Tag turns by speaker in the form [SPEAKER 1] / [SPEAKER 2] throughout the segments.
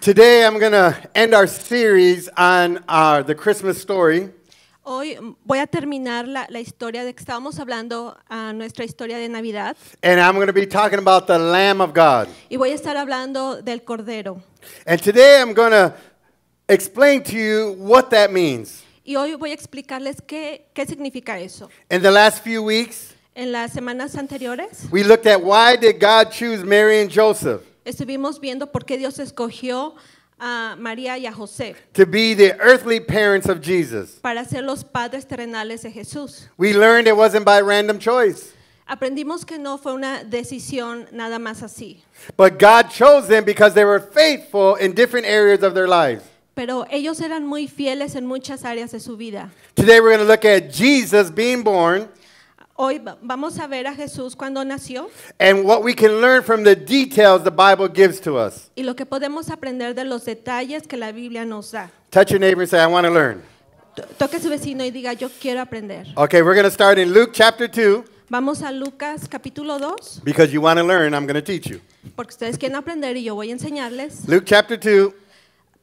[SPEAKER 1] Today I'm going to end our series on uh, the Christmas story.
[SPEAKER 2] Hoy voy a terminar la, la, historia de que estábamos hablando, uh, nuestra historia de Navidad.
[SPEAKER 1] And I'm going to be talking about the Lamb of God.
[SPEAKER 2] Y voy a estar hablando del Cordero.
[SPEAKER 1] And today I'm going to explain to you what that means.
[SPEAKER 2] Y hoy voy a explicarles qué, qué significa eso.
[SPEAKER 1] In the last few weeks,
[SPEAKER 2] en las semanas anteriores,
[SPEAKER 1] we looked at why did God choose Mary and Joseph.
[SPEAKER 2] estuvimos viendo por qué Dios escogió a María y a José
[SPEAKER 1] to be the earthly parents of Jesus.
[SPEAKER 2] para ser los padres terrenales de Jesús.
[SPEAKER 1] We learned it wasn't by random choice.
[SPEAKER 2] Aprendimos que no fue una decisión nada más así.
[SPEAKER 1] But God chose them because they were faithful in different areas of their lives.
[SPEAKER 2] Pero ellos eran muy fieles en muchas áreas de su vida.
[SPEAKER 1] Today we're going to look at Jesus being born.
[SPEAKER 2] Hoy vamos a ver a Jesús cuando nació.
[SPEAKER 1] And what we can learn from the details the Bible gives to us.
[SPEAKER 2] Y lo que podemos aprender de los detalles que la Biblia nos da.
[SPEAKER 1] Touch your neighbor and say I want to learn.
[SPEAKER 2] Toque a su vecino y diga yo quiero aprender.
[SPEAKER 1] Okay, we're going to start in Luke chapter 2.
[SPEAKER 2] Vamos a Lucas capítulo 2.
[SPEAKER 1] Because you want to learn, I'm going to teach you.
[SPEAKER 2] Porque ustedes quieren aprender y yo voy a enseñarles.
[SPEAKER 1] Luke chapter 2. Uh,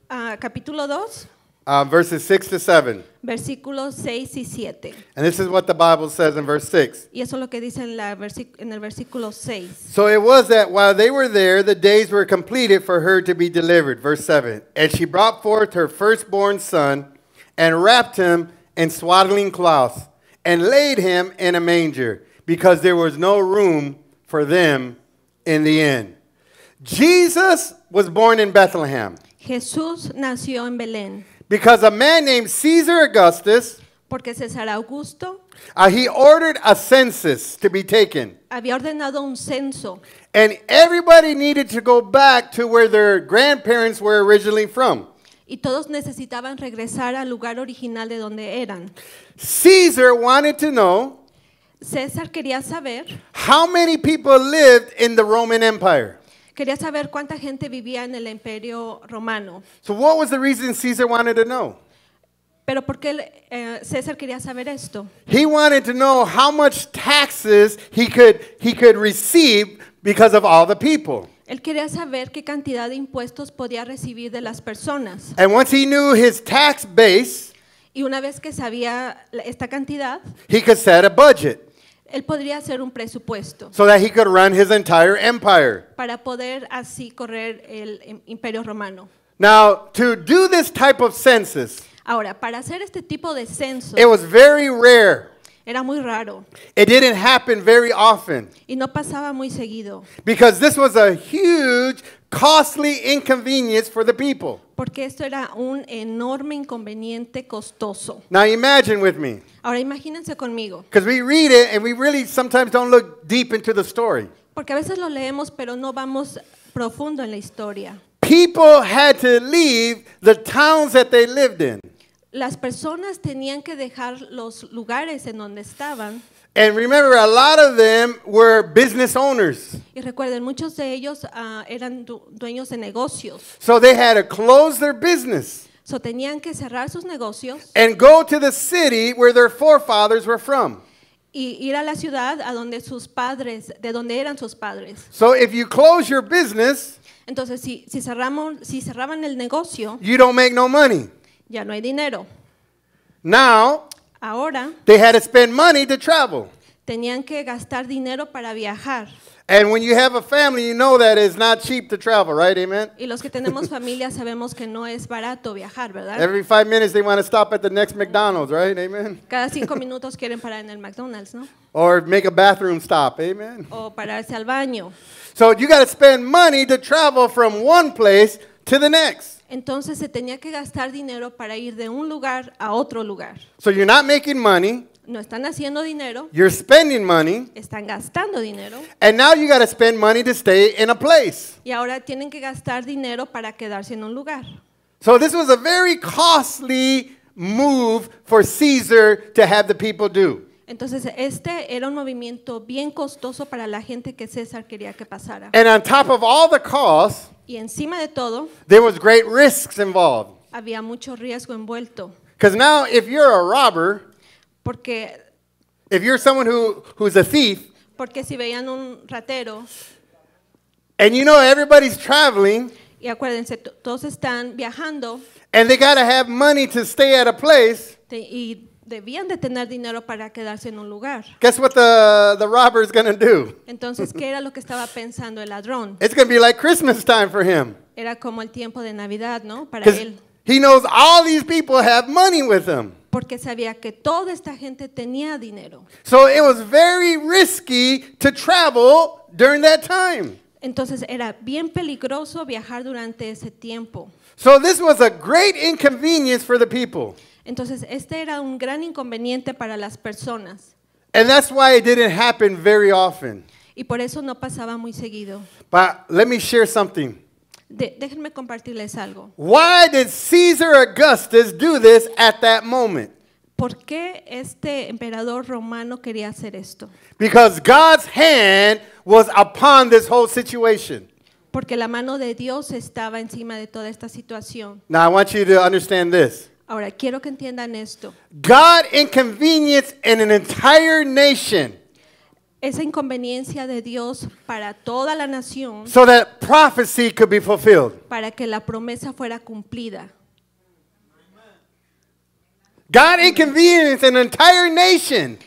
[SPEAKER 2] ah, capítulo 2.
[SPEAKER 1] Um, verses 6 to 7.
[SPEAKER 2] Versículos 6 y 7.
[SPEAKER 1] And this is what the Bible says in verse 6.
[SPEAKER 2] Y eso es lo que dice en, la en el versículo 6.
[SPEAKER 1] So it was that while they were there, the days were completed for her to be delivered. Verse 7. And she brought forth her firstborn son and wrapped him in swaddling cloths and laid him in a manger because there was no room for them in the inn. Jesus was born in Bethlehem.
[SPEAKER 2] Jesús nació en Belén.
[SPEAKER 1] Because a man named Caesar Augustus
[SPEAKER 2] porque César Augusto
[SPEAKER 1] uh, he ordered a census to be taken.
[SPEAKER 2] había ordenado un censo
[SPEAKER 1] And everybody needed to go back to where their grandparents were originally from.
[SPEAKER 2] y todos necesitaban regresar al lugar original de donde eran. Caesar
[SPEAKER 1] wanted to know
[SPEAKER 2] César quería saber
[SPEAKER 1] how many people lived in the Roman Empire.
[SPEAKER 2] Quería saber cuánta gente vivía en el Imperio Romano.
[SPEAKER 1] So what was the reason Caesar wanted to know?
[SPEAKER 2] Pero por qué eh, César quería saber esto?
[SPEAKER 1] He wanted to know how much taxes he could he could receive because of all the people.
[SPEAKER 2] Él quería saber qué cantidad de impuestos podía recibir de las personas.
[SPEAKER 1] And once he knew his tax base,
[SPEAKER 2] y una vez que sabía esta cantidad,
[SPEAKER 1] he could set a budget.
[SPEAKER 2] Él podría hacer un presupuesto
[SPEAKER 1] so that he could run his entire empire.
[SPEAKER 2] para poder así correr el imperio romano.
[SPEAKER 1] Now, to do this type of census,
[SPEAKER 2] Ahora, para hacer este tipo de censo, it was
[SPEAKER 1] very rare
[SPEAKER 2] Era muy raro.
[SPEAKER 1] It didn't happen very often.
[SPEAKER 2] Y no pasaba muy seguido.
[SPEAKER 1] Because this was a huge, costly inconvenience for the people.
[SPEAKER 2] Porque esto era un enorme inconveniente costoso.
[SPEAKER 1] Now imagine with me.
[SPEAKER 2] Ahora imagínense conmigo.
[SPEAKER 1] Because we read it and we really sometimes don't look deep into the story.
[SPEAKER 2] Porque a veces lo leemos pero no vamos profundo en la historia.
[SPEAKER 1] People had to leave the towns that they lived in
[SPEAKER 2] las personas tenían que dejar los lugares en donde estaban.
[SPEAKER 1] And remember, a lot of them were business owners.
[SPEAKER 2] Y recuerden, muchos de ellos uh, eran du dueños de negocios.
[SPEAKER 1] So they had to close their
[SPEAKER 2] business. So tenían que cerrar sus negocios.
[SPEAKER 1] And go to the city where their forefathers were from.
[SPEAKER 2] Y ir a la ciudad a donde sus padres, de donde eran sus padres.
[SPEAKER 1] So if you close your business,
[SPEAKER 2] entonces si, si cerramos, si cerraban el negocio,
[SPEAKER 1] you don't make no money.
[SPEAKER 2] Ya no hay dinero.
[SPEAKER 1] Now, Ahora they had to spend money to travel.
[SPEAKER 2] tenían que gastar dinero para viajar.
[SPEAKER 1] And when you have a family, you know that it's not cheap to travel, right? Amen.
[SPEAKER 2] Y los que tenemos familia sabemos que no es barato viajar, ¿verdad? Every
[SPEAKER 1] five minutes they want to stop at the next McDonald's, right? Amen.
[SPEAKER 2] Cada cinco minutos quieren parar en el McDonald's, ¿no?
[SPEAKER 1] Or make a bathroom stop,
[SPEAKER 2] amen. O pararse al baño.
[SPEAKER 1] So you got to spend money to travel from one place to the next.
[SPEAKER 2] Entonces se tenía que gastar dinero para ir de un lugar a otro lugar.
[SPEAKER 1] So you're not making money.
[SPEAKER 2] No están haciendo dinero.
[SPEAKER 1] You're spending money.
[SPEAKER 2] Están gastando dinero.
[SPEAKER 1] And now you got to spend money to stay in a place.
[SPEAKER 2] Y ahora tienen que gastar dinero para quedarse en un lugar.
[SPEAKER 1] So this was a very costly move for Caesar to have the people do.
[SPEAKER 2] Entonces este era un movimiento bien costoso para la gente que César quería que pasara. And
[SPEAKER 1] on top of all the costs,
[SPEAKER 2] y encima de todo,
[SPEAKER 1] there was great risks involved.
[SPEAKER 2] Había mucho riesgo envuelto.
[SPEAKER 1] Because now if you're a robber, porque if you're someone who who's a thief,
[SPEAKER 2] porque si veían un ratero,
[SPEAKER 1] and you know everybody's traveling,
[SPEAKER 2] y acuérdense todos están viajando,
[SPEAKER 1] and they got to have money to stay at a place,
[SPEAKER 2] y debían de tener dinero para quedarse en un lugar.
[SPEAKER 1] Guess what the, the robber is going to do?
[SPEAKER 2] Entonces, ¿qué era lo que estaba pensando el ladrón? It's going to
[SPEAKER 1] be like Christmas time for him.
[SPEAKER 2] Era como el tiempo de Navidad, ¿no? Para él.
[SPEAKER 1] He knows all these people have money with them.
[SPEAKER 2] Porque sabía que toda esta gente tenía dinero.
[SPEAKER 1] So it was very risky to travel during that
[SPEAKER 2] time. Entonces era bien peligroso viajar durante ese tiempo.
[SPEAKER 1] So this was a great inconvenience for the people.
[SPEAKER 2] Entonces, este era un gran inconveniente para las personas.
[SPEAKER 1] And that's why it didn't happen very often.
[SPEAKER 2] Y por eso no pasaba muy seguido.
[SPEAKER 1] But let me share something.
[SPEAKER 2] De, déjenme compartirles algo.
[SPEAKER 1] Why did Caesar Augustus do this at that moment?
[SPEAKER 2] ¿Por qué este emperador romano quería hacer esto?
[SPEAKER 1] Because God's hand was upon this whole situation.
[SPEAKER 2] Porque la mano de Dios estaba encima de toda esta situación.
[SPEAKER 1] Now I want you to understand this.
[SPEAKER 2] Ahora quiero que entiendan esto.
[SPEAKER 1] God inconvenienced in an entire nation.
[SPEAKER 2] Esa inconveniencia de Dios para toda la nación. So
[SPEAKER 1] that prophecy could be fulfilled.
[SPEAKER 2] Para que la promesa fuera cumplida.
[SPEAKER 1] God inconvenienced an entire nation.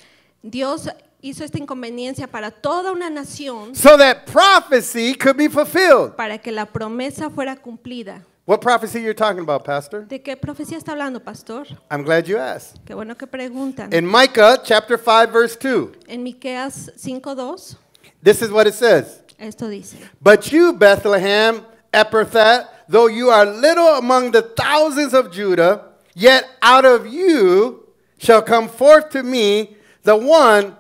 [SPEAKER 2] Dios hizo esta inconveniencia para toda una nación. So
[SPEAKER 1] that prophecy could be fulfilled.
[SPEAKER 2] Para que la promesa fuera cumplida.
[SPEAKER 1] What prophecy you're talking about, pastor?
[SPEAKER 2] ¿De qué profecía está hablando, pastor?
[SPEAKER 1] I'm glad you asked.
[SPEAKER 2] Qué bueno que preguntan. In
[SPEAKER 1] Micah chapter 5 verse 2.
[SPEAKER 2] En Miqueas 5:2.
[SPEAKER 1] This is what it says. Esto dice. But you Bethlehem Ephrathah, though you are little among the thousands of Judah, yet out of you shall come forth to me the one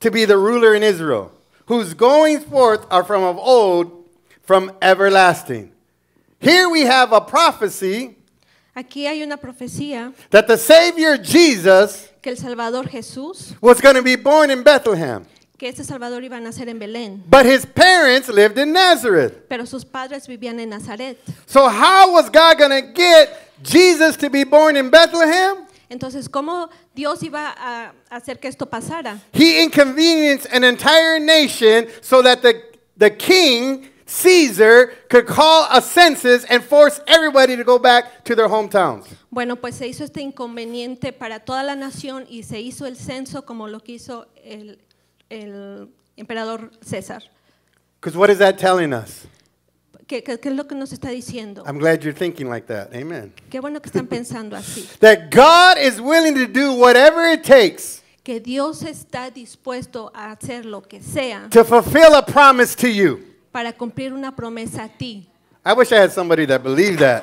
[SPEAKER 1] to be the ruler in Israel, whose goings forth are from of old, from everlasting. Here we have a prophecy
[SPEAKER 2] Aquí hay una profecía
[SPEAKER 1] that the Savior Jesus
[SPEAKER 2] que el Salvador Jesús
[SPEAKER 1] was going to be born in Bethlehem.
[SPEAKER 2] que este Salvador iba a nacer en Belén.
[SPEAKER 1] But his parents lived in Nazareth.
[SPEAKER 2] Pero sus padres vivían en Nazaret.
[SPEAKER 1] So how was God going to get Jesus to be born in Bethlehem?
[SPEAKER 2] Entonces, ¿cómo Dios iba a hacer que esto pasara?
[SPEAKER 1] He inconvenienced an entire nation so that the the king Caesar could call a census and force everybody to go back to their hometowns.
[SPEAKER 2] Bueno, pues se hizo este inconveniente para toda la nación y se hizo el censo como lo quiso el, el emperador César.
[SPEAKER 1] Because what is that telling us?
[SPEAKER 2] ¿Qué, qué, ¿Qué es lo que nos está diciendo?
[SPEAKER 1] I'm glad you're thinking like that. Amen.
[SPEAKER 2] Qué bueno que están pensando así.
[SPEAKER 1] that God is willing to do whatever it takes.
[SPEAKER 2] Que Dios está dispuesto a hacer lo que sea. To
[SPEAKER 1] fulfill a promise to you
[SPEAKER 2] para cumplir una promesa a ti.
[SPEAKER 1] I wish I had somebody that believed that.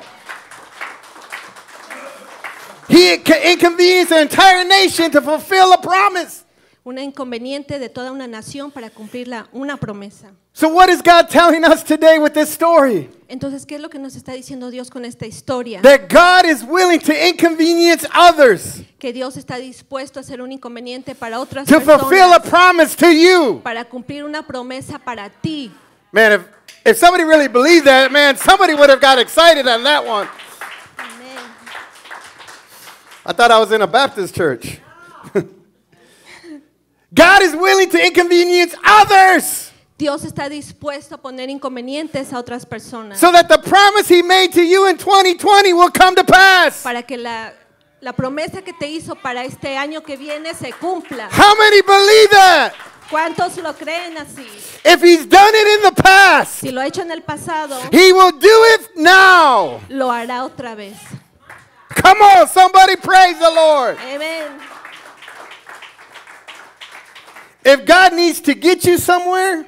[SPEAKER 2] He inconvenienced an entire nation to fulfill a promise. Una inconveniente de toda una nación para cumplir la, una promesa. So
[SPEAKER 1] what is God telling us today with this story?
[SPEAKER 2] Entonces, ¿qué es lo que nos está diciendo Dios con esta historia? That
[SPEAKER 1] God is willing to inconvenience others.
[SPEAKER 2] Que Dios está dispuesto a hacer un inconveniente para otras to personas. To fulfill a
[SPEAKER 1] promise to you.
[SPEAKER 2] Para cumplir una promesa para ti.
[SPEAKER 1] Man, if, if somebody really believed that, man, somebody would have got excited on that one. Amen. I thought I was in a Baptist church. God
[SPEAKER 2] is willing to inconvenience others. Dios está dispuesto a poner inconvenientes a otras personas. So
[SPEAKER 1] that the promise he made to you in 2020
[SPEAKER 2] will come to pass. Para que la la promesa que te hizo para este año que viene se cumpla. How many believe that? ¿Cuántos lo creen así? If he's done
[SPEAKER 1] it in the past, si
[SPEAKER 2] lo ha hecho en el pasado, he will
[SPEAKER 1] do it now.
[SPEAKER 2] Lo hará otra vez.
[SPEAKER 1] Come on, somebody praise the Lord.
[SPEAKER 2] Amen.
[SPEAKER 1] If God needs to get you somewhere,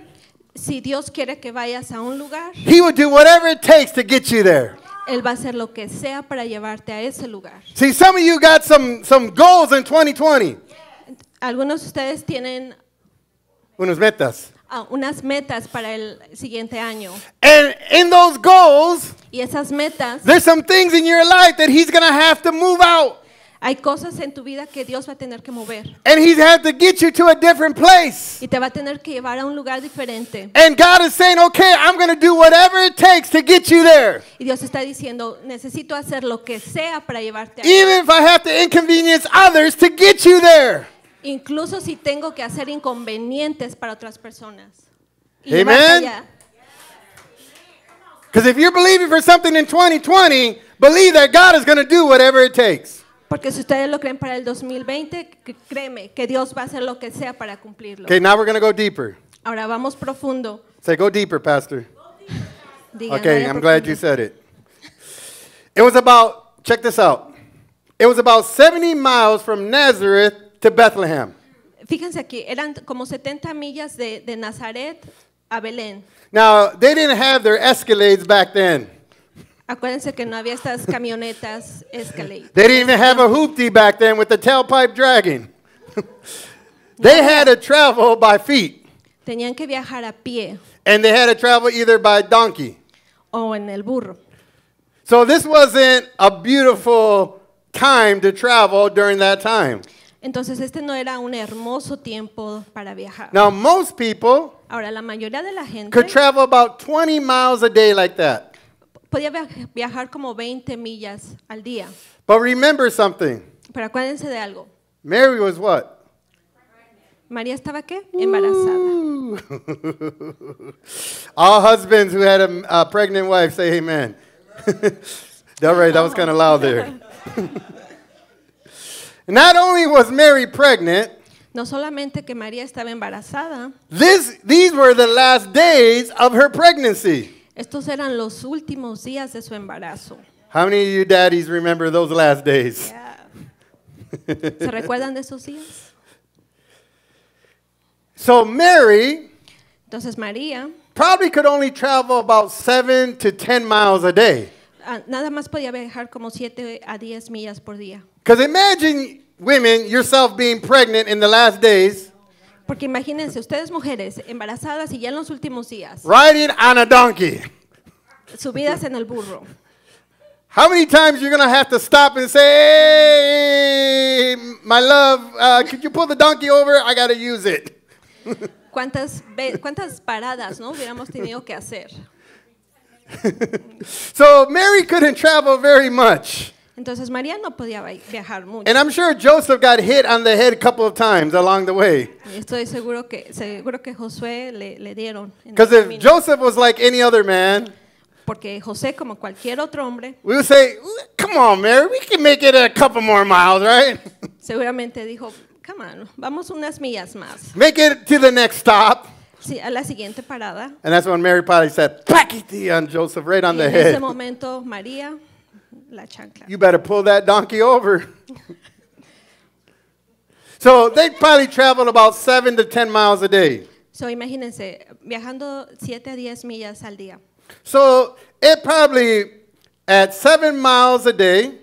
[SPEAKER 2] si Dios quiere que vayas a un lugar,
[SPEAKER 1] he will do whatever it takes to get you there.
[SPEAKER 2] Él va a hacer lo que sea para llevarte a ese lugar.
[SPEAKER 1] See, some of you got some, some goals in 2020.
[SPEAKER 2] Algunos de ustedes tienen
[SPEAKER 1] unas metas.
[SPEAKER 2] Uh, unas metas para el siguiente año.
[SPEAKER 1] And in those goals,
[SPEAKER 2] y esas metas, there's
[SPEAKER 1] some things in your life that he's going to have to move out. Hay cosas
[SPEAKER 2] en tu vida que Dios va a tener que mover. Y te va a tener que llevar a un lugar diferente.
[SPEAKER 1] I'm going to do whatever it takes to get you there."
[SPEAKER 2] Y Dios está diciendo, necesito hacer lo que sea para llevarte Even if I have to
[SPEAKER 1] inconvenience others to get you there.
[SPEAKER 2] Incluso si tengo que hacer inconvenientes para otras personas.
[SPEAKER 1] Amen. Because if you're believing for something in 2020, believe that God is going to do whatever it takes.
[SPEAKER 2] Porque si ustedes lo creen para el 2020, créeme que Dios va a hacer lo que sea para cumplirlo. Okay, now
[SPEAKER 1] we're going to go deeper.
[SPEAKER 2] Ahora vamos profundo.
[SPEAKER 1] Say, go deeper, Pastor.
[SPEAKER 2] Digan, okay, I'm glad
[SPEAKER 1] you said it. It was about, check this out. It was about 70 miles from Nazareth to Bethlehem.
[SPEAKER 2] Fíjense aquí, eran como 70 millas de, de Nazaret a Belén.
[SPEAKER 1] Now, they didn't have their escalades back then.
[SPEAKER 2] Acuérdense que no había estas camionetas Escalade.
[SPEAKER 1] They didn't even have a hoopty back then with the tailpipe dragging. they had to travel by feet.
[SPEAKER 2] Tenían que viajar a pie.
[SPEAKER 1] And they had to travel either by donkey.
[SPEAKER 2] O en el burro.
[SPEAKER 1] So this wasn't a beautiful time to travel during that time.
[SPEAKER 2] Entonces este no era un hermoso tiempo para viajar. Now
[SPEAKER 1] most people
[SPEAKER 2] Ahora la mayoría de la gente could
[SPEAKER 1] travel about 20 miles a day like that.
[SPEAKER 2] Podía viajar como 20 millas al día.
[SPEAKER 1] But remember something.
[SPEAKER 2] Pero acuérdense de algo.
[SPEAKER 1] Mary was what?
[SPEAKER 2] María estaba qué? Embarazada.
[SPEAKER 1] All husbands who had a, a pregnant wife say amen. That right? that was kind of loud there. Not only was Mary pregnant,
[SPEAKER 2] no solamente que María estaba embarazada.
[SPEAKER 1] This, these were the last days of her pregnancy.
[SPEAKER 2] Estos eran los últimos días de su embarazo.
[SPEAKER 1] How many of you daddies remember those last days? Yeah. ¿Se recuerdan
[SPEAKER 2] de esos días?
[SPEAKER 1] So Mary
[SPEAKER 2] Entonces María
[SPEAKER 1] probably could only travel about 7 to 10 miles a day.
[SPEAKER 2] Ah, nada más podía viajar como 7 a 10 millas por día.
[SPEAKER 1] Because imagine women yourself being pregnant in the last days.
[SPEAKER 2] Porque imagínense, ustedes mujeres embarazadas y ya en los últimos días,
[SPEAKER 1] riding on a donkey.
[SPEAKER 2] subidas en el burro.
[SPEAKER 1] How many times you're gonna have to stop and say, hey, "My love, uh, could you pull the donkey over? I gotta use it."
[SPEAKER 2] ¿Cuántas, cuántas paradas no hubiéramos tenido que hacer?
[SPEAKER 1] so Mary couldn't travel very much.
[SPEAKER 2] Entonces María no podía viajar mucho. And I'm sure
[SPEAKER 1] Joseph got hit on the head a couple of times along the way.
[SPEAKER 2] Estoy seguro que seguro que Josué le, le dieron. Because if
[SPEAKER 1] Joseph was like any other man.
[SPEAKER 2] Porque José como cualquier otro hombre.
[SPEAKER 1] We would say, come on, Mary, we can make it a couple more miles, right?
[SPEAKER 2] Seguramente dijo, come on, vamos unas millas más.
[SPEAKER 1] Make it to the next stop.
[SPEAKER 2] Sí, a la siguiente parada.
[SPEAKER 1] And that's when Mary probably said, "Packety on Joseph right on y the en head." En ese
[SPEAKER 2] momento María la chancla.
[SPEAKER 1] You better pull that donkey over. so they probably traveled about seven to 10 miles a day.
[SPEAKER 2] So imagínense, viajando 7 a 10 millas al día.
[SPEAKER 1] So it probably at seven miles a day.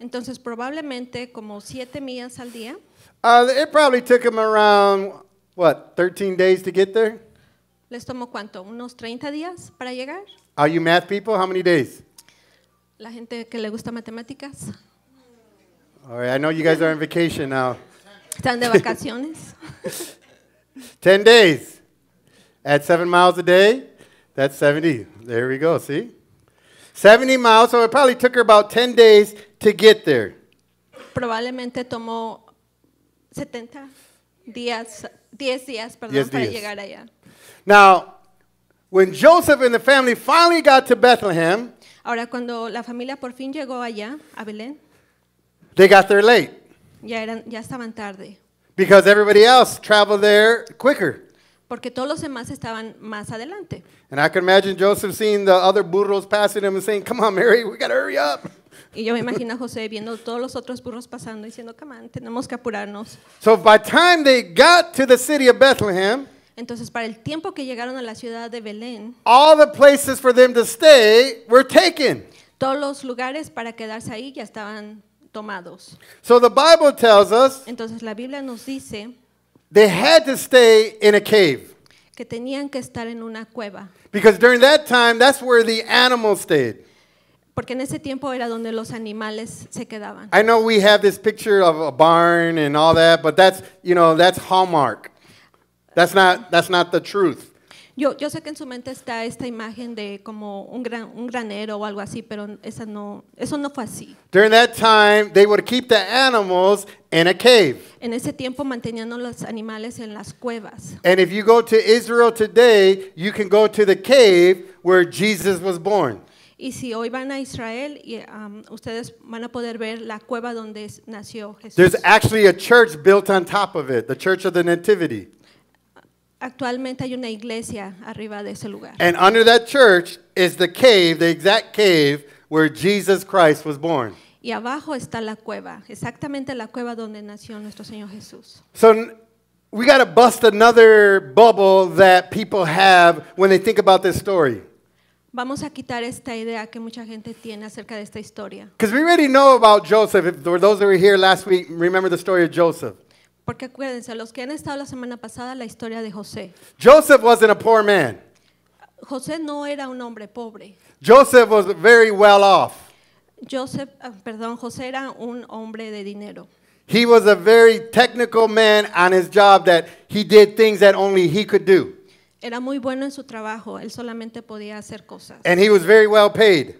[SPEAKER 2] Entonces probablemente como siete millas al día. Uh, it
[SPEAKER 1] probably took them around what 13 days to get there.
[SPEAKER 2] Les tomó cuánto? Unos 30 días para llegar.
[SPEAKER 1] Are you math people? How many days?
[SPEAKER 2] La gente que le gusta matemáticas.
[SPEAKER 1] All right, I know you guys are on vacation now.
[SPEAKER 2] Están de vacaciones.
[SPEAKER 1] 10 days at 7 miles a day. That's 70. There we go, see? 70 miles, so it probably took her about 10 days to get there.
[SPEAKER 2] Probablemente tomó 70 días, 10 días, perdón, para días. llegar allá.
[SPEAKER 1] Now, when Joseph and the family finally got to Bethlehem,
[SPEAKER 2] Ahora, cuando la familia por fin llegó allá, a Belén,
[SPEAKER 1] they got there late
[SPEAKER 2] ya, eran, ya estaban tarde,
[SPEAKER 1] because everybody else traveled there quicker.
[SPEAKER 2] porque todos los demás estaban más adelante.
[SPEAKER 1] And I can imagine Joseph seeing the other burros passing him and saying, Come on, Mary, we got to hurry up.
[SPEAKER 2] Y yo me imagino a José viendo todos los otros burros pasando y diciendo, "Come tenemos que apurarnos."
[SPEAKER 1] So by the time they got to the city of Bethlehem,
[SPEAKER 2] Entonces para el tiempo que llegaron a la ciudad de Belén,
[SPEAKER 1] all the places for them to stay were taken.
[SPEAKER 2] Todos los lugares para quedarse ahí ya estaban tomados.
[SPEAKER 1] So the Bible tells us
[SPEAKER 2] Entonces la Biblia nos dice
[SPEAKER 1] they had to stay in a cave.
[SPEAKER 2] que tenían que estar en una cueva.
[SPEAKER 1] Because during that time that's where the animals stayed.
[SPEAKER 2] porque en ese tiempo era donde los animales se quedaban.
[SPEAKER 1] I know we have this picture of a barn and all that, but that's, you know, that's Hallmark. That's not, that's not the truth.
[SPEAKER 2] Yo, yo sé que en su mente está esta imagen de como un, gran, un granero o algo así, pero esa no, eso no fue así.
[SPEAKER 1] During that time, they would keep the animals in a cave.
[SPEAKER 2] En ese tiempo mantenían los animales en las cuevas.
[SPEAKER 1] And if you go to Israel today, you can go to the cave where Jesus was born.
[SPEAKER 2] Y si hoy van a Israel, um, ustedes van a poder ver la cueva donde nació Jesús. There's
[SPEAKER 1] actually a church built on top of it, the Church of the Nativity.
[SPEAKER 2] Actualmente hay una iglesia arriba de ese lugar.
[SPEAKER 1] And under that church is the cave, the exact cave where Jesus Christ was born.
[SPEAKER 2] Y abajo está la cueva, exactamente la cueva donde nació nuestro Señor Jesús.
[SPEAKER 1] So we got to bust another bubble that people have when they think about this story.
[SPEAKER 2] Vamos a quitar esta idea que mucha gente tiene acerca de esta historia. Because we already
[SPEAKER 1] know about Joseph. If, for those that were here last week, remember the story of Joseph.
[SPEAKER 2] Porque acuérdense, los que han estado la semana pasada, la historia de José.
[SPEAKER 1] Joseph wasn't a poor man.
[SPEAKER 2] José no era un hombre pobre.
[SPEAKER 1] Joseph was very well off.
[SPEAKER 2] Joseph, ah, perdón, José era un hombre de dinero.
[SPEAKER 1] He was a very technical man on his job that he did things that only he could do.
[SPEAKER 2] Era muy bueno en su trabajo, él solamente podía hacer cosas.
[SPEAKER 1] And he was very well paid.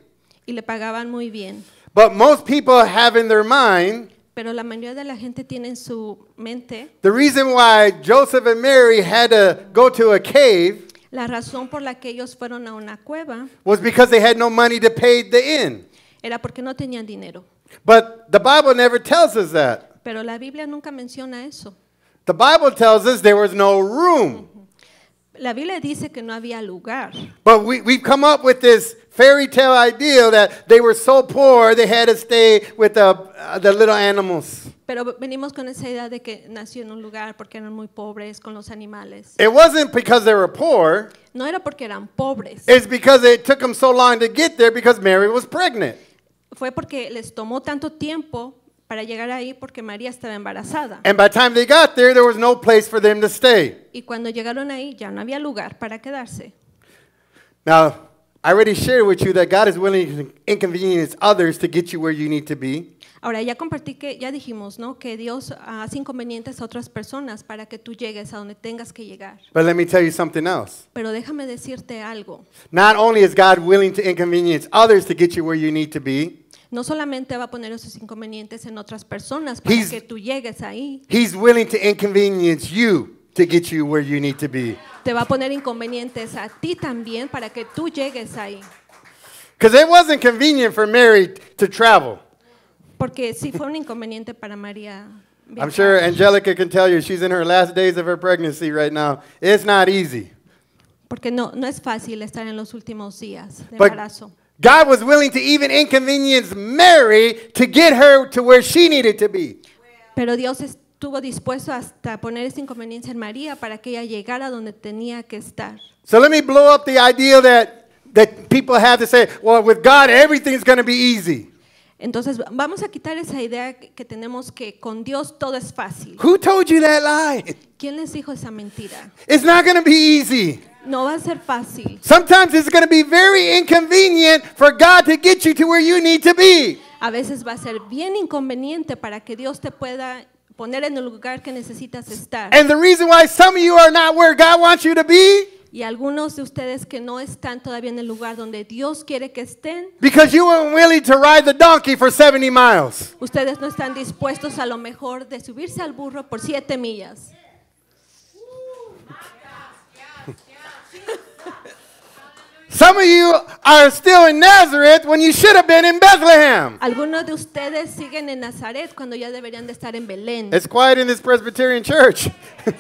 [SPEAKER 2] Y le pagaban muy bien.
[SPEAKER 1] But most people have in their mind
[SPEAKER 2] Pero la mayoría de la gente tiene en su mente
[SPEAKER 1] The reason why Joseph and Mary had to go to a cave
[SPEAKER 2] la razón por la que ellos fueron a una cueva was because they had
[SPEAKER 1] no money to pay the inn.
[SPEAKER 2] era porque no tenían dinero.
[SPEAKER 1] But the Bible never tells us that.
[SPEAKER 2] Pero la Biblia nunca menciona eso.
[SPEAKER 1] The Bible tells us there was no room.
[SPEAKER 2] La Biblia dice que no había lugar.
[SPEAKER 1] But we, we've come up with this fairy tale ideal that they were so poor they had to stay with the, uh, the little animals.
[SPEAKER 2] Pero venimos con esa idea de que nació en un lugar porque eran muy pobres con los animales.
[SPEAKER 1] It wasn't because they were poor.
[SPEAKER 2] No era porque eran pobres.
[SPEAKER 1] It's because it took them so long to get there because Mary was pregnant.
[SPEAKER 2] Fue porque les tomó tanto tiempo para llegar ahí porque María estaba embarazada.
[SPEAKER 1] And by the time they got there, there was no place for them to stay.
[SPEAKER 2] Y cuando llegaron ahí ya no había lugar para quedarse.
[SPEAKER 1] Now, I already shared with you that God is willing to inconvenience others to get you where you need to be.
[SPEAKER 2] Ahora ya compartí que ya dijimos, ¿no? Que Dios ah, hace inconvenientes a otras personas para que tú llegues a donde tengas que llegar.
[SPEAKER 1] But let me tell you something else.
[SPEAKER 2] Pero déjame decirte algo.
[SPEAKER 1] Not only is God willing to inconvenience others to get you where you need to be.
[SPEAKER 2] No solamente va a poner esos inconvenientes en otras personas para he's, que tú llegues ahí.
[SPEAKER 1] He's willing to inconvenience you to get you where you need to be.
[SPEAKER 2] Te va a poner inconvenientes a ti también para que tú llegues ahí.
[SPEAKER 1] Because it wasn't convenient for Mary to travel.
[SPEAKER 2] Porque sí fue un inconveniente para María. I'm sure Angelica
[SPEAKER 1] can tell you she's in her last days of her pregnancy right now. It's not easy.
[SPEAKER 2] Porque no, no es fácil estar en los últimos días de But embarazo.
[SPEAKER 1] God was willing to even inconvenience Mary to get her to where she needed to be.
[SPEAKER 2] Pero Dios tuvo dispuesto hasta poner esa inconveniencia en María para que ella llegara donde tenía que estar.
[SPEAKER 1] So let me blow up the idea that that people have to say, well, with God everything's going to be easy.
[SPEAKER 2] Entonces vamos a quitar esa idea que tenemos que con Dios todo es fácil. Who told you that lie? ¿Quién les dijo esa mentira? It's not going to be easy. No va a ser fácil.
[SPEAKER 1] Sometimes it's going to be very inconvenient for God to get you to where you need to be.
[SPEAKER 2] A veces va a ser bien inconveniente para que Dios te pueda poner en el lugar que necesitas estar. And the reason
[SPEAKER 1] why some of you are not where God wants you to be
[SPEAKER 2] y algunos de ustedes que no están todavía en el lugar donde Dios quiere que estén.
[SPEAKER 1] Because you weren't willing to ride the donkey for 70 miles.
[SPEAKER 2] Ustedes no están dispuestos a lo mejor de subirse al burro por 7 millas.
[SPEAKER 1] Some of you are still in Nazareth when you should have been in Bethlehem.
[SPEAKER 2] Algunos de ustedes siguen en Nazaret cuando ya deberían de estar en Belén. It's
[SPEAKER 1] quiet in this Presbyterian church.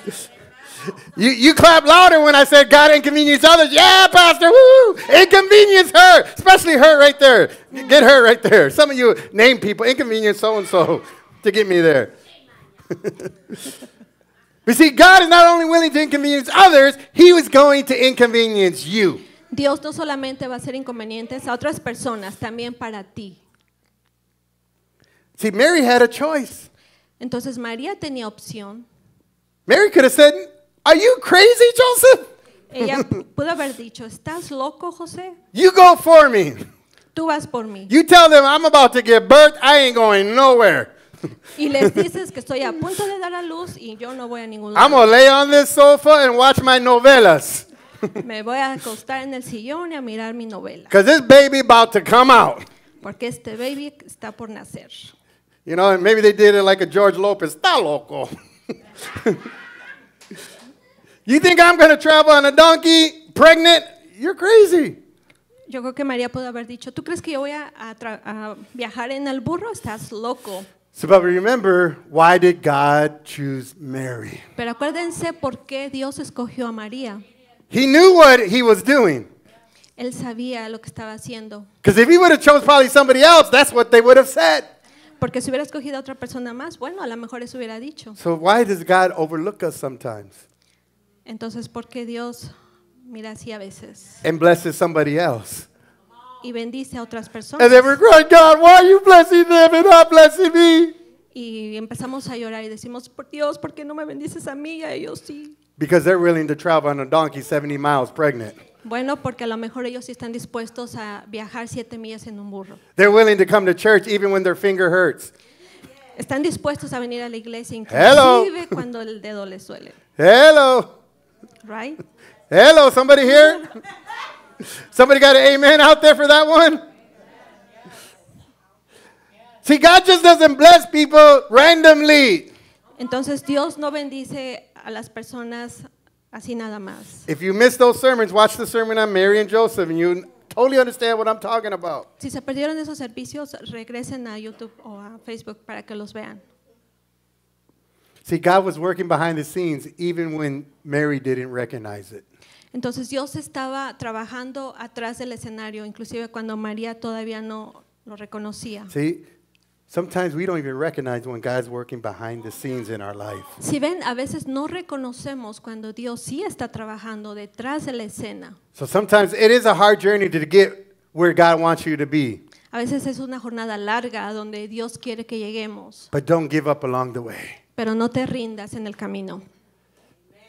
[SPEAKER 1] You, you clap louder when I said God inconvenience others. Yeah, Pastor, woo! Inconvenience her, especially her right there. Get her right there. Some of you name people, inconvenience so and so to get me there. but see, God is not only willing to inconvenience others, He was going to inconvenience you.
[SPEAKER 2] Dios no solamente va a ser inconvenientes a otras personas, también para ti.
[SPEAKER 1] See, Mary had a choice.
[SPEAKER 2] Entonces María tenía opción.
[SPEAKER 1] Mary could have said, "Are you crazy, Joseph?"
[SPEAKER 2] Ella pudo haber dicho, "¿Estás loco, José?"
[SPEAKER 1] You go for me.
[SPEAKER 2] Tú vas por mí.
[SPEAKER 1] You tell them I'm about to give birth. I ain't going nowhere.
[SPEAKER 2] y les dices que estoy a punto de dar a luz y yo no voy a ningún lugar. I'm gonna lay
[SPEAKER 1] on this sofa and watch my novelas.
[SPEAKER 2] Me voy a acostar en el sillón y a mirar mi novela.
[SPEAKER 1] this baby about to come out.
[SPEAKER 2] Porque este baby está por nacer.
[SPEAKER 1] You know, and maybe they did it like a George Lopez. Está loco. you think I'm going to travel on a donkey pregnant?
[SPEAKER 2] You're crazy. Yo creo que María pudo haber dicho, ¿tú crees que yo voy a, a, viajar en el burro? Estás loco.
[SPEAKER 1] So, but remember, why did God choose Mary?
[SPEAKER 2] Pero acuérdense por qué Dios escogió a María.
[SPEAKER 1] He knew what he was doing.
[SPEAKER 2] Él sabía lo que estaba haciendo.
[SPEAKER 1] Because if he would have chose probably somebody else, that's what they would
[SPEAKER 2] have said. Porque si hubiera escogido a otra persona más, bueno, a lo mejor eso hubiera dicho.
[SPEAKER 1] So why does God overlook us sometimes?
[SPEAKER 2] Entonces, ¿por qué Dios mira así a veces?
[SPEAKER 1] And blesses somebody else.
[SPEAKER 2] Y bendice a otras personas. And they were crying,
[SPEAKER 1] God, why are you blessing them and not blessing me?
[SPEAKER 2] Y empezamos a llorar y decimos, por Dios, ¿por qué no me bendices a mí y a ellos sí?
[SPEAKER 1] because they're willing to travel on a donkey 70 miles pregnant.
[SPEAKER 2] Bueno, porque a lo mejor ellos están dispuestos a viajar siete millas en un burro.
[SPEAKER 1] They're willing to come to church even when their finger hurts.
[SPEAKER 2] Están dispuestos a venir a la iglesia inclusive cuando el dedo les duele.
[SPEAKER 1] Hello. Right? Hello, somebody here? somebody got an amen out there for that one? See, God just doesn't bless people randomly.
[SPEAKER 2] Entonces Dios no bendice a las personas así nada más. Si se perdieron esos servicios, regresen a YouTube o a Facebook para que los vean. Entonces Dios estaba trabajando atrás del escenario, inclusive cuando María todavía no lo reconocía.
[SPEAKER 1] Sometimes we don't even recognize when God's working behind the scenes in our life.
[SPEAKER 2] Si ven, a veces no reconocemos cuando Dios sí está trabajando detrás de la escena.
[SPEAKER 1] So sometimes it is a hard journey to get where God wants you to be.
[SPEAKER 2] A veces es una jornada larga donde Dios quiere que lleguemos.
[SPEAKER 1] But don't give up along the way.
[SPEAKER 2] Pero no te rindas en el camino.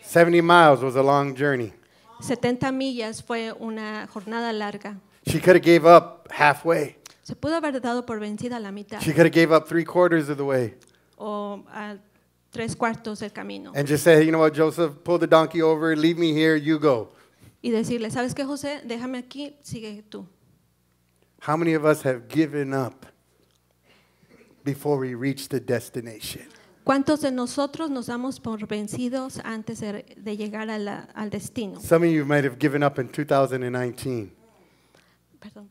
[SPEAKER 1] 70 miles was a long journey.
[SPEAKER 2] 70 millas fue una jornada larga.
[SPEAKER 1] She could have gave up halfway.
[SPEAKER 2] Se pudo haber dado por vencida la mitad She could have
[SPEAKER 1] gave up three quarters of the way
[SPEAKER 2] o a tres cuartos del camino and
[SPEAKER 1] just said, you know what, Joseph, pull the donkey over, leave me here, you go.
[SPEAKER 2] y decirle, ¿sabes qué, José? Déjame aquí, sigue tú.
[SPEAKER 1] How many of us have given up before we reach the destination?
[SPEAKER 2] ¿Cuántos de nosotros nos damos por vencidos antes de, de llegar a la- al destino?
[SPEAKER 1] Some of you might have given up in 2019. Perdón.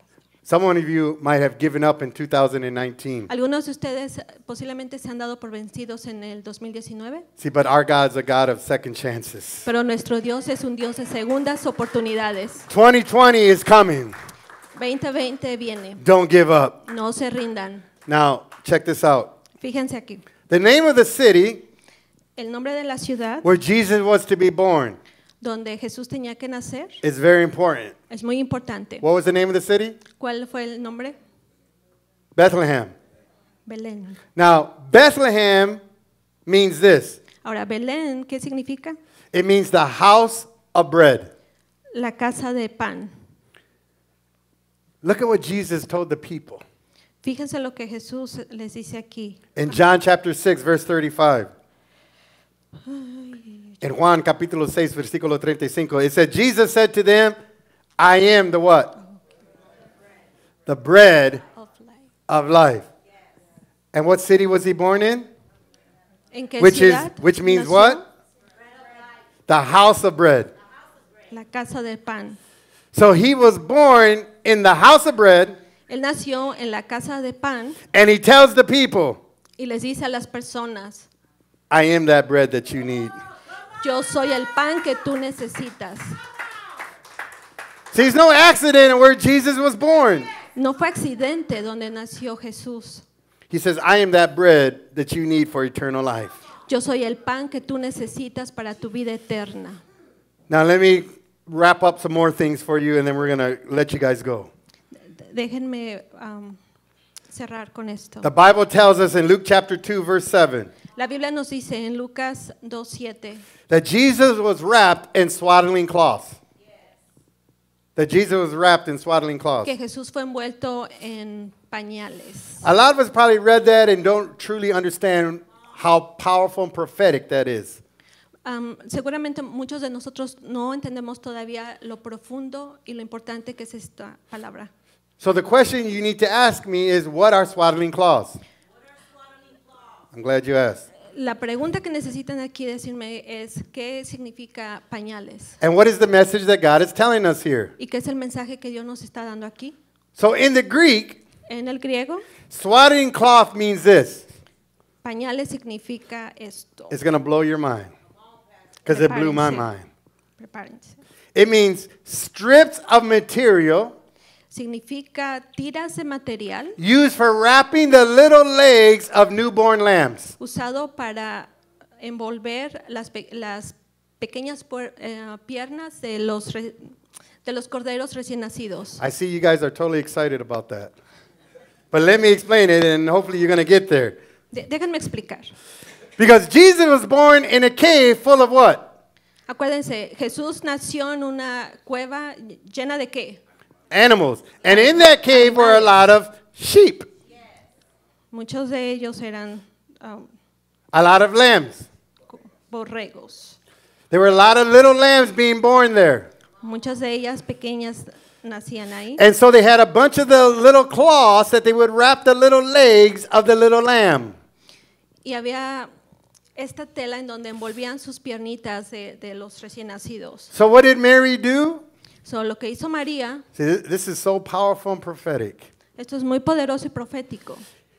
[SPEAKER 1] Some of you might have given up in 2019.
[SPEAKER 2] Algunos de ustedes posiblemente se han dado por vencidos en el 2019.
[SPEAKER 1] See, but our God is a God of second chances.
[SPEAKER 2] Pero nuestro Dios es un Dios de segundas oportunidades.
[SPEAKER 1] 2020 is coming.
[SPEAKER 2] 2020 viene.
[SPEAKER 1] Don't give up.
[SPEAKER 2] No se rindan.
[SPEAKER 1] Now, check this out. Fíjense aquí. The name of the city
[SPEAKER 2] El nombre de la ciudad where
[SPEAKER 1] Jesus was to be born
[SPEAKER 2] donde Jesús tenía que nacer
[SPEAKER 1] It's very important.
[SPEAKER 2] es muy importante. What
[SPEAKER 1] was the name of the city?
[SPEAKER 2] ¿Cuál fue el nombre? Bethlehem. Belén.
[SPEAKER 1] Now, Bethlehem means this.
[SPEAKER 2] Ahora, Belén, ¿qué significa?
[SPEAKER 1] It means the house of bread.
[SPEAKER 2] La casa de pan.
[SPEAKER 1] Look at what Jesus told the people.
[SPEAKER 2] Fíjense lo que Jesús les dice aquí.
[SPEAKER 1] In John chapter 6 verse 35. In Juan capítulo 6, versículo 35, it said, Jesus said to them, I am the what? The bread of life. And what city was he born in?
[SPEAKER 2] which is which means what?
[SPEAKER 1] The house of bread.
[SPEAKER 2] La casa del pan.
[SPEAKER 1] So he was born in the house of bread.
[SPEAKER 2] Él nació en la casa de pan.
[SPEAKER 1] And he tells the people.
[SPEAKER 2] Y les dice a las personas.
[SPEAKER 1] I am that bread that you need.
[SPEAKER 2] Yo soy el pan que tú necesitas.
[SPEAKER 1] See, it's no accident where Jesus was born.
[SPEAKER 2] No fue accidente donde nació Jesús.
[SPEAKER 1] He says, I am that bread that you need for eternal life.
[SPEAKER 2] Yo soy el pan que tú necesitas para tu vida eterna.
[SPEAKER 1] Now let me wrap up some more things for you and then we're going to let you guys go.
[SPEAKER 2] Déjenme um, cerrar con esto. The Bible tells us
[SPEAKER 1] in Luke chapter 2 verse 7.
[SPEAKER 2] La Biblia nos dice en Lucas 2:7
[SPEAKER 1] that Jesus was wrapped in swaddling cloth. That Jesus was wrapped in swaddling cloth. que
[SPEAKER 2] Jesús fue envuelto en pañales. A lot
[SPEAKER 1] of us probably read that and don't truly understand how powerful and prophetic that is.
[SPEAKER 2] Um, seguramente muchos de nosotros no entendemos todavía lo profundo y lo importante que es esta palabra.
[SPEAKER 1] So the question you need to ask me is what are swaddling cloths? I'm glad you asked.
[SPEAKER 2] La pregunta que necesitan aquí decirme es qué significa pañales. And what is the
[SPEAKER 1] message that God is telling us here?
[SPEAKER 2] ¿Y qué es el mensaje que Dios nos está dando aquí? So in the Greek, en el griego, swaddling
[SPEAKER 1] cloth means this.
[SPEAKER 2] Pañales significa esto.
[SPEAKER 1] It's going to blow your mind. Because it blew my mind. Prepárense. It means strips of material
[SPEAKER 2] significa tiras de material
[SPEAKER 1] used for wrapping the little legs of newborn lambs.
[SPEAKER 2] usado para envolver las, las pequeñas eh, piernas de los, de los corderos recién nacidos.
[SPEAKER 1] I see you guys are totally excited about that. But let me explain it and hopefully you're going to get there.
[SPEAKER 2] déjenme explicar.
[SPEAKER 1] Because Jesus was born in a cave full of what?
[SPEAKER 2] Acuérdense, Jesús nació en una cueva llena de qué?
[SPEAKER 1] Animals. And in that cave were a lot of
[SPEAKER 2] sheep. Muchos de ellos eran um,
[SPEAKER 1] a lot of lambs.
[SPEAKER 2] Borregos.
[SPEAKER 1] There were a lot of little lambs being born there.
[SPEAKER 2] Muchas de ellas pequeñas nacían ahí. And
[SPEAKER 1] so they had a bunch of the little cloths that they would wrap the little legs of the little lamb.
[SPEAKER 2] Y había esta tela en donde envolvían sus piernitas de, de los recién nacidos.
[SPEAKER 1] So what did Mary do?
[SPEAKER 2] So, lo que hizo María,
[SPEAKER 1] See, this is so powerful and prophetic.
[SPEAKER 2] esto es muy poderoso y profético.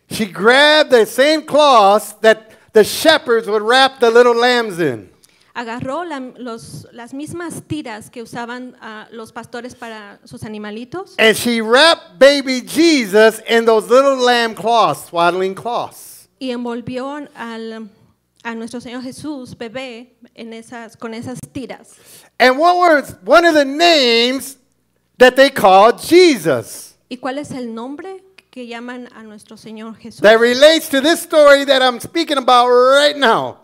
[SPEAKER 1] She grabbed the same cloth that the shepherds would wrap the little lambs in.
[SPEAKER 2] Agarró la- los- las mismas tiras que usaban ah, los pastores para sus animalitos
[SPEAKER 1] And she wrapped baby Jesus in those little lamb cloths, swaddling cloths.
[SPEAKER 2] y envolvió al a nuestro Señor Jesús bebé en esas, con esas tiras.
[SPEAKER 1] And what was one of the names that they called Jesus?
[SPEAKER 2] ¿Y cuál es el nombre que llaman a nuestro Señor Jesús? That relates
[SPEAKER 1] to this story that I'm speaking about right now.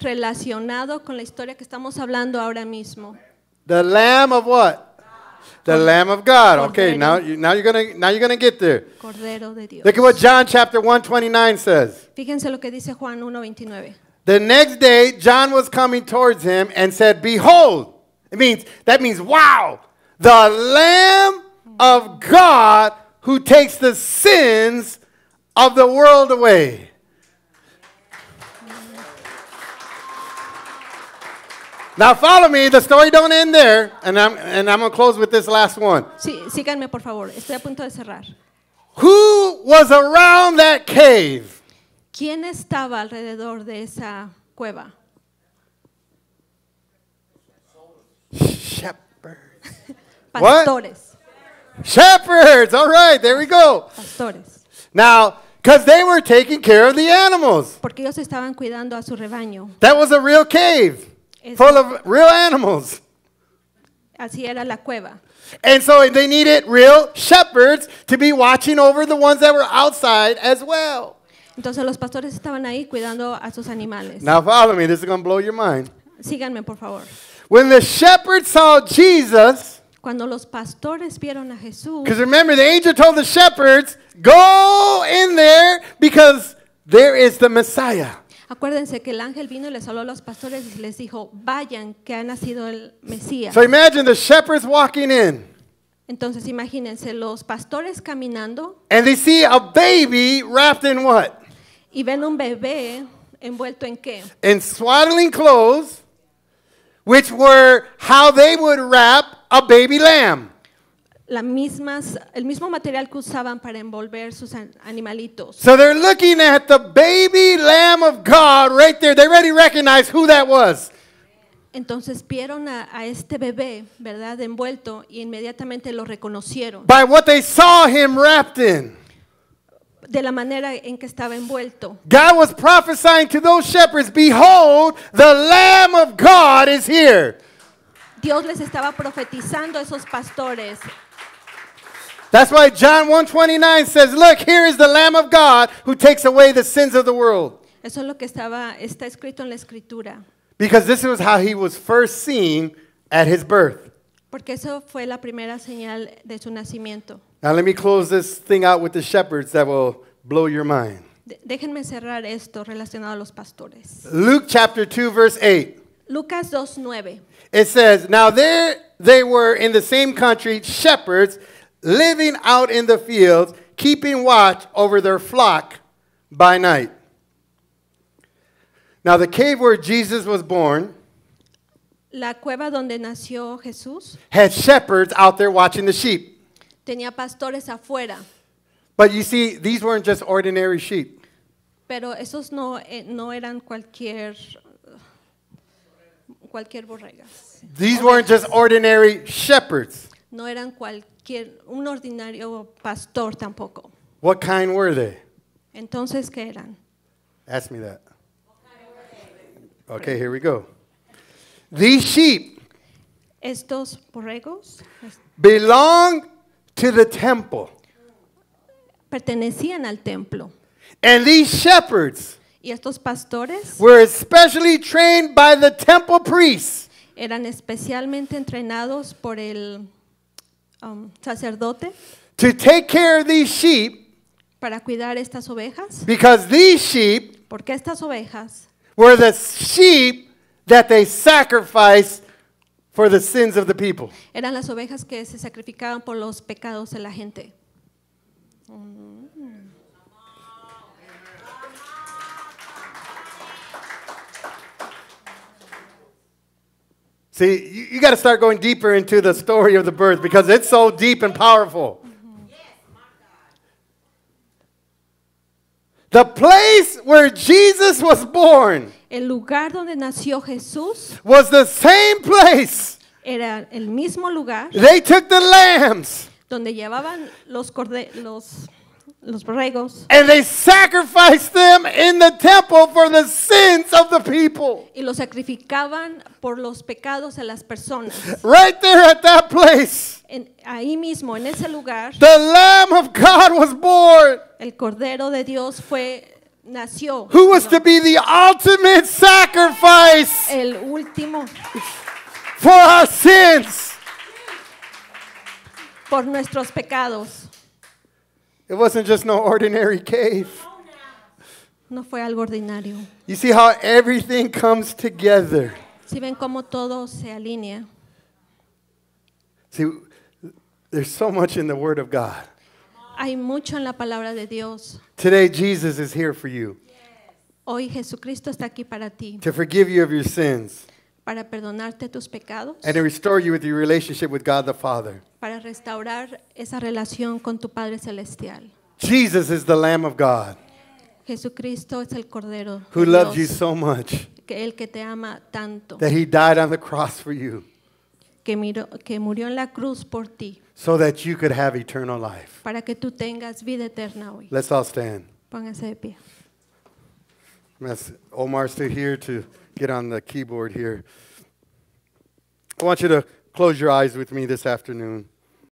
[SPEAKER 2] Relacionado con la historia que estamos hablando ahora mismo.
[SPEAKER 1] The Lamb of what? The Lamb of God. Okay, now, you, now you're gonna now you're gonna get there.
[SPEAKER 2] Cordero de Dios. Look at
[SPEAKER 1] what John chapter 129 says.
[SPEAKER 2] Fíjense lo que dice Juan 1:29.
[SPEAKER 1] The next day, John was coming towards him and said, Behold, it means, that means, wow, the Lamb of God who takes the sins of the world away. Now follow me, the story don't end there, and I'm, and I'm going to close with this last one.
[SPEAKER 2] Sí, síganme, por favor, estoy a punto de cerrar.
[SPEAKER 1] Who was around that cave?
[SPEAKER 2] ¿Quién estaba alrededor de esa cueva? Shepherds. Pastores.
[SPEAKER 1] What? Shepherds. All right, there we go.
[SPEAKER 2] Pastores.
[SPEAKER 1] Now, because they were taking care of the animals.
[SPEAKER 2] Porque ellos estaban cuidando a su rebaño.
[SPEAKER 1] That was a real cave es full of real animals.
[SPEAKER 2] Así era la cueva. And so they needed real shepherds to be watching over the ones that were outside as well. Entonces los pastores estaban ahí cuidando a sus animales. Now
[SPEAKER 1] follow me, this is going to blow your mind.
[SPEAKER 2] Síganme, por favor. cuando los pastores vieron a Jesús, because
[SPEAKER 1] remember the angel told the shepherds, go in there because there is the Messiah.
[SPEAKER 2] Acuérdense que el ángel vino y les habló a los pastores y les dijo, vayan, que ha nacido el Mesías. So imagine
[SPEAKER 1] the shepherds walking
[SPEAKER 2] Entonces imagínense los pastores caminando.
[SPEAKER 1] And they see a baby wrapped in what?
[SPEAKER 2] Y ven un bebé envuelto en qué?
[SPEAKER 1] In swaddling clothes, which were how they would wrap a baby lamb.
[SPEAKER 2] Las mismas, el mismo material que usaban para envolver sus animalitos. So they're
[SPEAKER 1] looking at the baby lamb of God right there. They already recognize who that was.
[SPEAKER 2] Entonces vieron a, a, este bebé, ¿verdad?, envuelto y inmediatamente lo reconocieron.
[SPEAKER 1] By what they saw him wrapped in
[SPEAKER 2] de la manera en que estaba envuelto.
[SPEAKER 1] God was prophesying to those shepherds, behold, the lamb of God is here.
[SPEAKER 2] Dios les estaba profetizando a esos pastores.
[SPEAKER 1] That's why John 1:29 says, "Look, here is the lamb of God who takes away the sins of the world."
[SPEAKER 2] Eso es lo que estaba está escrito en la escritura.
[SPEAKER 1] Because this was how he was first seen at his birth.
[SPEAKER 2] Porque eso fue la primera señal de su nacimiento.
[SPEAKER 1] Now let me close this thing out with the shepherds that will blow your mind.
[SPEAKER 2] Déjenme cerrar esto relacionado a los pastores.
[SPEAKER 1] Luke chapter 2 verse 8.
[SPEAKER 2] Lucas 2:9.
[SPEAKER 1] It says, "Now there they were in the same country shepherds living out in the fields, keeping watch over their flock by night." Now the cave where Jesus was born
[SPEAKER 2] La cueva donde nació Jesús
[SPEAKER 1] had shepherds out there watching the sheep.
[SPEAKER 2] tenía pastores afuera,
[SPEAKER 1] But you see, these weren't just ordinary sheep.
[SPEAKER 2] pero esos no, eh, no eran cualquier, cualquier borregas.
[SPEAKER 1] These weren't just ordinary shepherds.
[SPEAKER 2] No eran cualquier, un ordinario pastor tampoco.
[SPEAKER 1] What kind were they?
[SPEAKER 2] Entonces, ¿qué eran?
[SPEAKER 1] Ask me that. Okay, here we go. These sheep
[SPEAKER 2] Estos borregos
[SPEAKER 1] belong to the temple.
[SPEAKER 2] pertenecían al templo.
[SPEAKER 1] And these shepherds
[SPEAKER 2] Y estos pastores were
[SPEAKER 1] especially trained by the temple
[SPEAKER 2] priests. eran especialmente entrenados por el um, sacerdote to take
[SPEAKER 1] care of these sheep
[SPEAKER 2] para cuidar estas ovejas,
[SPEAKER 1] because these sheep
[SPEAKER 2] porque estas ovejas
[SPEAKER 1] were the sheep that they sacrificed for the sins of the people.
[SPEAKER 2] Eran las ovejas que se sacrificaban por los pecados de la gente.
[SPEAKER 1] See, you, you got to start going deeper into the story of the birth because it's so deep and powerful. The place where Jesus was born
[SPEAKER 2] El lugar donde nació Jesús
[SPEAKER 1] was the same place.
[SPEAKER 2] Era el mismo lugar. They
[SPEAKER 1] took the lambs.
[SPEAKER 2] Donde llevaban los los los borregos.
[SPEAKER 1] And they sacrificed them in the temple for the sins of the people.
[SPEAKER 2] Y los sacrificaban por los pecados de las personas. Right there at that place. En, ahí mismo en ese lugar. The lamb of God was born. El cordero de Dios fue nació. Who was
[SPEAKER 1] to be the ultimate sacrifice
[SPEAKER 2] El último
[SPEAKER 1] for our sins.
[SPEAKER 2] por nuestros pecados.
[SPEAKER 1] It wasn't just no ordinary cave.
[SPEAKER 2] No fue algo ordinario.
[SPEAKER 1] You see how everything comes together.
[SPEAKER 2] Si ven cómo todo se alinea.
[SPEAKER 1] See, there's so much in the Word of God.
[SPEAKER 2] Hay mucho en la palabra de Dios.
[SPEAKER 1] Today, Jesus is here for you
[SPEAKER 2] Hoy Jesucristo está aquí para ti, to
[SPEAKER 1] forgive you of your sins
[SPEAKER 2] para perdonarte tus pecados, and
[SPEAKER 1] to restore you with your relationship with God the Father.
[SPEAKER 2] para restaurar esa relación con tu Padre Celestial.
[SPEAKER 1] Jesus is the Lamb of God
[SPEAKER 2] Jesucristo es el Cordero de who loves you so much que el que te ama tanto, that
[SPEAKER 1] he died on the cross for you.
[SPEAKER 2] que, miró- que murió en la cruz por ti,
[SPEAKER 1] so that you could have eternal life.
[SPEAKER 2] Para que tú tengas vida eterna hoy.
[SPEAKER 1] Let's all stand.
[SPEAKER 2] Pónganse de pie.
[SPEAKER 1] Omar's still here to get on the keyboard here. I want you to close your eyes with me this afternoon.